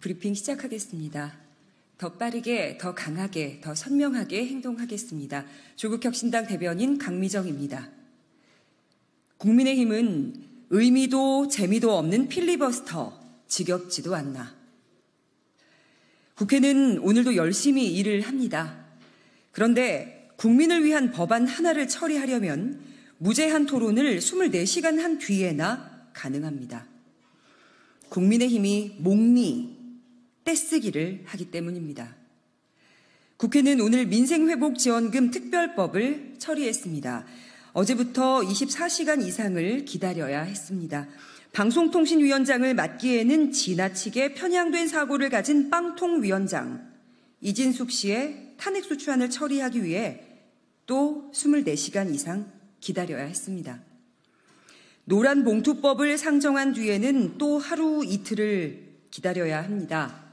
브리핑 시작하겠습니다. 더 빠르게, 더 강하게, 더 선명하게 행동하겠습니다. 조국혁신당 대변인 강미정입니다. 국민의힘은 의미도 재미도 없는 필리버스터, 지겹지도 않나. 국회는 오늘도 열심히 일을 합니다. 그런데 국민을 위한 법안 하나를 처리하려면 무제한 토론을 24시간 한 뒤에나 가능합니다. 국민의힘이 목리 떼쓰기를 하기 때문입니다. 국회는 오늘 민생회복지원금 특별법을 처리했습니다. 어제부터 24시간 이상을 기다려야 했습니다. 방송통신위원장을 맡기에는 지나치게 편향된 사고를 가진 빵통위원장 이진숙 씨의 탄핵소추안을 처리하기 위해 또 24시간 이상 기다려야 했습니다. 노란 봉투법을 상정한 뒤에는 또 하루 이틀을 기다려야 합니다.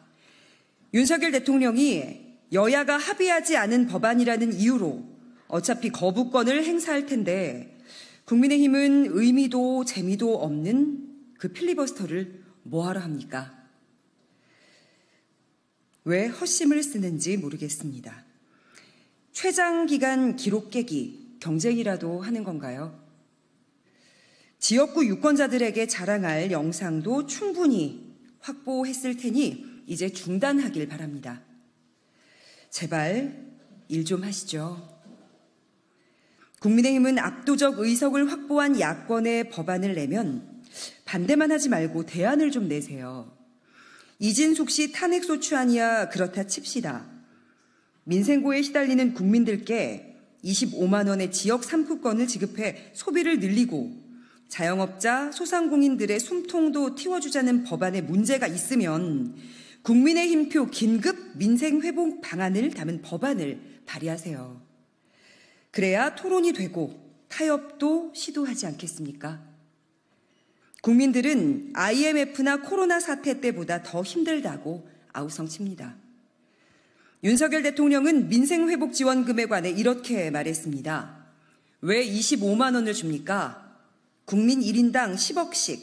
윤석열 대통령이 여야가 합의하지 않은 법안이라는 이유로 어차피 거부권을 행사할 텐데 국민의힘은 의미도 재미도 없는 그 필리버스터를 뭐하러 합니까? 왜허심을 쓰는지 모르겠습니다. 최장 기간 기록 깨기 경쟁이라도 하는 건가요? 지역구 유권자들에게 자랑할 영상도 충분히 확보했을 테니 이제 중단하길 바랍니다. 제발 일 좀 하시죠. 국민의힘은 압도적 의석을 확보한 야권의 법안을 내면 반대만 하지 말고 대안을 좀 내세요. 이진숙 씨 탄핵소추안이야 그렇다 칩시다. 민생고에 시달리는 국민들께 25만 원의 지역 상품권을 지급해 소비를 늘리고 자영업자, 소상공인들의 숨통도 틔워주자는 법안에 문제가 있으면 국민의힘표 긴급 민생회복 방안을 담은 법안을 발의하세요. 그래야 토론이 되고 타협도 시도하지 않겠습니까? 국민들은 IMF나 코로나 사태 때보다 더 힘들다고 아우성칩니다. 윤석열 대통령은 민생회복 지원금에 관해 이렇게 말했습니다. 왜 25만 원을 줍니까? 국민 1인당 10억씩,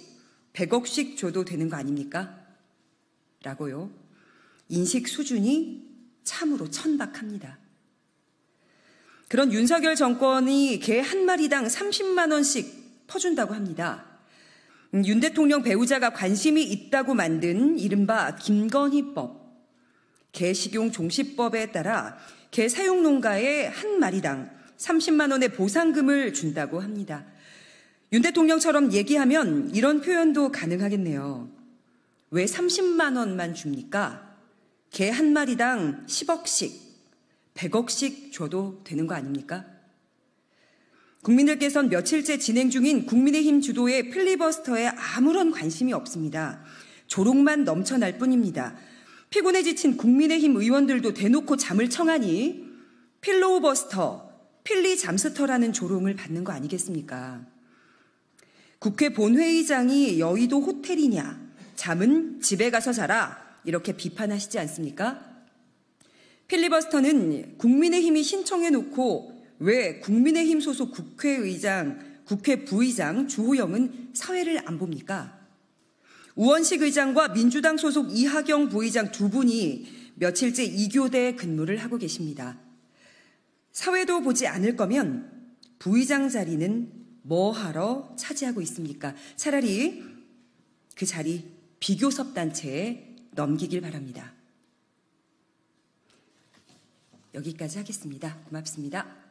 100억씩 줘도 되는 거 아닙니까? 라고요. 인식 수준이 참으로 천박합니다. 그런 윤석열 정권이 개 한 마리당 30만원씩 퍼준다고 합니다. 음, 윤 대통령 배우자가 관심이 있다고 만든 이른바 김건희법. 개식용 종식법에 따라 개 사용 농가에 한 마리당 30만 원의 보상금을 준다고 합니다. 윤 대통령처럼 얘기하면 이런 표현도 가능하겠네요. 왜 30만 원만 줍니까? 개 한 마리당 10억씩, 100억씩 줘도 되는 거 아닙니까? 국민들께선 며칠째 진행 중인 국민의힘 주도의 필리버스터에 아무런 관심이 없습니다. 조롱만 넘쳐날 뿐입니다. 피곤해 지친 국민의힘 의원들도 대놓고 잠을 청하니 필로우버스터, 필리 잠스터라는 조롱을 받는 거 아니겠습니까? 국회 본회의장이 여의도 호텔이냐, 잠은 집에 가서 자라, 이렇게 비판하시지 않습니까? 필리버스터는 국민의힘이 신청해 놓고 왜 국민의힘 소속 국회의장, 국회 부의장 주호영은 사회를 안 봅니까? 우원식 의장과 민주당 소속 이하경 부의장 두 분이 며칠째 이교대 근무를 하고 계십니다. 사회도 보지 않을 거면 부의장 자리는 뭐 하러 차지하고 있습니까? 차라리 그 자리 비교섭 단체에 넘기길 바랍니다. 여기까지 하겠습니다. 고맙습니다.